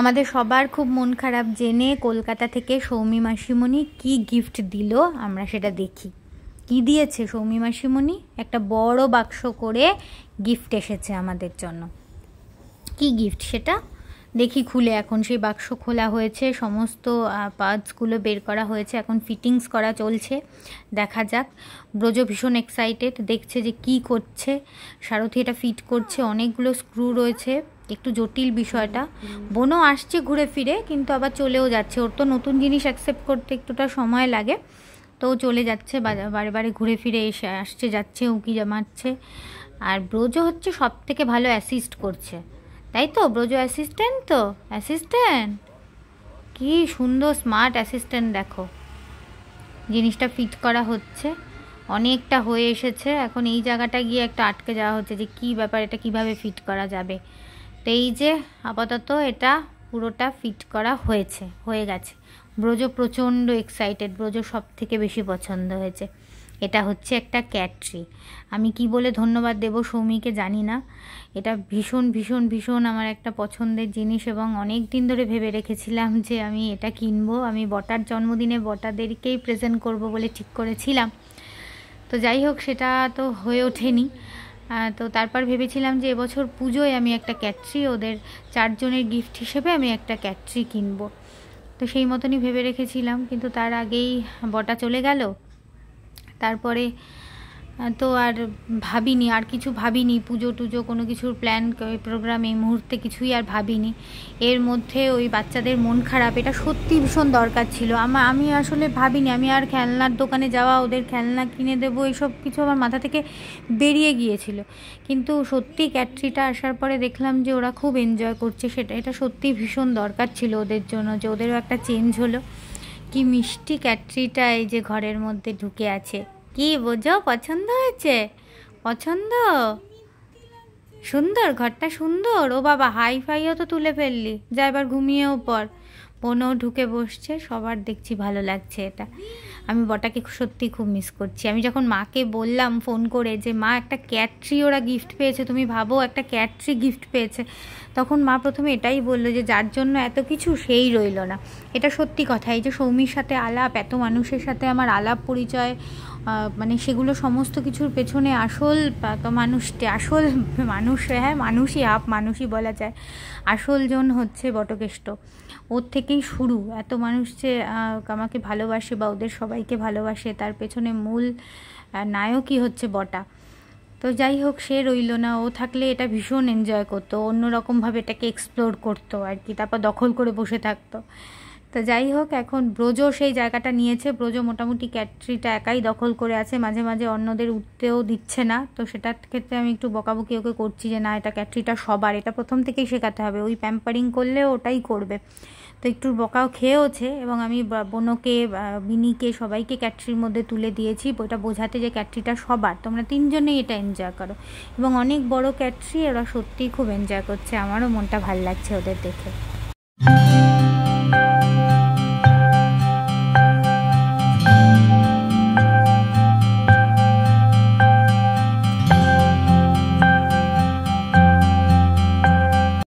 আমাদের সবার খুব মন খারাপ জেনে কলকাতা থেকে সৌমি মাসিমণি কি গিফট দিল আমরা সেটা দেখি কি দিয়েছে সৌমি মাসিমণি একটা বড় বাক্স করে গিফট এসেছে আমাদের জন্য কি গিফট সেটা দেখি খুলে এখন সেই বাক্স খোলা হয়েছে সমস্ত পার্টসগুলো বের করা হয়েছে এখন ফিটিংস করা চলছে দেখা যাক ব্রজ ভীষণ এক্সাইটেড দেখছে যে কি করছে সারথি এটা ফিট করছে অনেকগুলো স্ক্রু রয়েছে একটু জটিল বিষয়টা বোনও আসছে ঘুরে ফিরে কিন্তু আবার চলেও যাচ্ছে ওর তো নতুন জিনিস অ্যাকসেপ্ট করতে একটুটা সময় লাগে তো চলে যাচ্ছে বারে বারে ঘুরে ফিরে এসে আসছে যাচ্ছে উঁকি জামাচ্ছে আর ব্রজ হচ্ছে সব থেকে ভালো অ্যাসিস্ট করছে তাই তো ব্রজ অ্যাসিস্ট্যান্ট তো অ্যাসিস্ট্যান্ট কি সুন্দর স্মার্ট অ্যাসিস্ট্যান্ট দেখো জিনিসটা ফিট করা হচ্ছে অনেকটা হয়ে এসেছে এখন এই জায়গাটা গিয়ে একটা আটকে যাওয়া হচ্ছে যে কি ব্যাপার এটা কিভাবে ফিট করা যাবে তো এই যে আপাতত এটা পুরোটা ফিট করা হয়েছে হয়ে গেছে ব্রজ প্রচণ্ড এক্সাইটেড ব্রজ সব থেকে বেশি পছন্দ হয়েছে এটা হচ্ছে একটা ক্যাট ট্রি আমি কি বলে ধন্যবাদ দেব সৌমিকে জানি না এটা ভীষণ ভীষণ ভীষণ আমার একটা পছন্দের জিনিস এবং অনেক দিন ধরে ভেবে রেখেছিলাম যে আমি এটা কিনবো আমি বটার জন্মদিনে বটাদেরকেই প্রেজেন্ট করব বলে ঠিক করেছিলাম তো যাই হোক সেটা তো হয়ে ওঠেনি তো তারপর ভেবেছিলাম যে এবছর পুজোয় আমি একটা ক্যাটরি ওদের চারজনের গিফট হিসেবে আমি একটা ক্যাটরি কিনবো তো সেই মতনই ভেবে রেখেছিলাম কিন্তু তার আগেই বটা চলে গেল তারপরে তো আর ভাবিনি আর কিছু ভাবিনি পুজো টুজো কোনো কিছুর প্ল্যান প্রোগ্রাম এই মুহূর্তে কিছুই আর ভাবিনি এর মধ্যে ওই বাচ্চাদের মন খারাপ এটা সত্যি ভীষণ দরকার ছিল আমার আমি আসলে ভাবিনি আমি আর খেলনার দোকানে যাওয়া ওদের খেলনা কিনে দেবো এইসব কিছু আমার মাথা থেকে বেরিয়ে গিয়েছিল কিন্তু সত্যি ক্যাটরিটা আসার পরে দেখলাম যে ওরা খুব এনজয় করছে সেটা এটা সত্যি ভীষণ দরকার ছিল ওদের জন্য যে ওদেরও একটা চেঞ্জ হলো কি মিষ্টি ক্যাটরিটা এই যে ঘরের মধ্যে ঢুকে আছে কি বোঝো পছন্দ হয়েছে পছন্দ সুন্দর ঘরটা সুন্দর ও বাবা হাই ফাইও তো তুলে ফেললি যা এবার ঘুমিয়েও পর বোনও ঢুকে বসছে সবার দেখছি ভালো লাগছে এটা আমি বটাকে সত্যি খুব মিস করছি আমি যখন মাকে বললাম ফোন করে যে মা একটা ক্যাটরি ওরা গিফট পেয়েছে তুমি ভাবো একটা ক্যাটরি গিফট পেয়েছে তখন মা প্রথমে এটাই বললো যে যার জন্য এত কিছু সেই রইল না এটা সত্যি কথা এই যে সৌমির সাথে আলাপ এত মানুষের সাথে আমার আলাপ পরিচয় মানে সেগুলো সমস্ত কিছুর পেছনে আসল মানুষটি আসল মানুষ হ্যাঁ মানুষই আপ মানুষই বলা যায় আসল জন হচ্ছে বটকেষ্ট ওর থেকেই শুরু এত মানুষ যে আমাকে ভালোবাসে বা ওদের সব সবাইকে ভালোবাসে তার পেছনে মূল নায়কই হচ্ছে বটা তো যাই হোক সে রইল না ও থাকলে এটা ভীষণ এনজয় করতো অন্যরকমভাবে এটাকে এক্সপ্লোর করতো আর কি তারপর দখল করে বসে থাকতো তো যাই হোক এখন ব্রজ সেই জায়গাটা নিয়েছে ব্রজ মোটামুটি ক্যাটরিটা একাই দখল করে আছে মাঝে মাঝে অন্যদের উঠতেও দিচ্ছে না তো সেটার ক্ষেত্রে আমি একটু বকাবকি ওকে করছি যে না এটা ক্যাটরিটা সবার এটা প্রথম থেকেই শেখাতে হবে ওই প্যাম্পারিং করলে ওটাই করবে তো একটু বকাও খেয়েওছে এবং আমি বনকে বিনিকে সবাইকে ক্যাটরির মধ্যে তুলে দিয়েছি ওটা বোঝাতে যে ক্যাটরিটা সবার তোমরা তিনজনেই এটা এনজয় করো এবং অনেক বড় ক্যাটরি ওরা সত্যিই খুব এনজয় করছে আমারও মনটা ভাল লাগছে ওদের দেখে